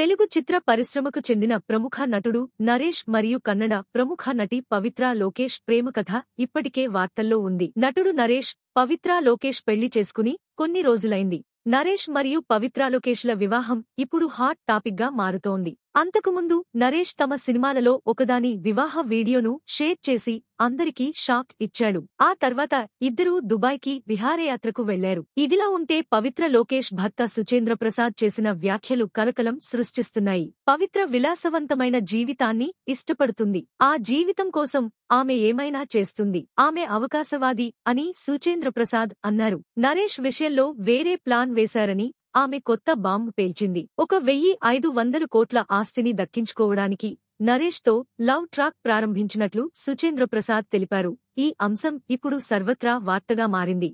తెలుగు చిత్ర పరిశ్రమకు చెందిన ప్రముఖ నటుడు నరేష్ మరియు కన్నడ ప్రముఖ నటి పవిత్ర లోకేష్ ప్రేమ కథ ఇప్పటికే వార్తల్లో ఉంది నటుడు నరేష్ పవిత్ర లోకేష్ పెళ్లి చేసుకుని కొన్ని రోజులైంది నరేష్ మరియు పవిత్ర లోకేష్ల వివాహం ఇప్పుడు హాట్ టాపిక్గా మారుతోంది అంతకుముందు నరేష్ తమ సినిమాలలో ఒకదాని వివాహ వీడియోను షేర్ చేసి అందరికీ షాక్ ఇచ్చాడు ఆ తర్వాత ఇద్దరూ దుబాయ్కి విహారయాత్రకు వెళ్లారు ఇదిలా ఉంటే పవిత్ర లోకేష్ భర్త సుచేంద్ర ప్రసాద్ చేసిన వ్యాఖ్యలు కలకలం సృష్టిస్తున్నాయి పవిత్ర విలాసవంతమైన జీవితాన్ని ఇష్టపడుతుంది ఆ జీవితం కోసం ఆమె ఏమైనా చేస్తుంది ఆమె అవకాశవాది అని సుచేంద్ర ప్రసాద్ అన్నారు నరేష్ విషయంలో వేరే ప్లాన్ వేశారని ఆమె కొత్త బాంబు పేల్చింది ఒక వెయ్యి ఐదు వందల కోట్ల ఆస్తిని దక్కించుకోవడానికి నరేష్తో లవ్ ట్రాక్ ప్రారంభించినట్లు సుచేంద్రప్రసాద్ తెలిపారు ఈ అంశం ఇప్పుడు సర్వత్రా వార్తగా మారింది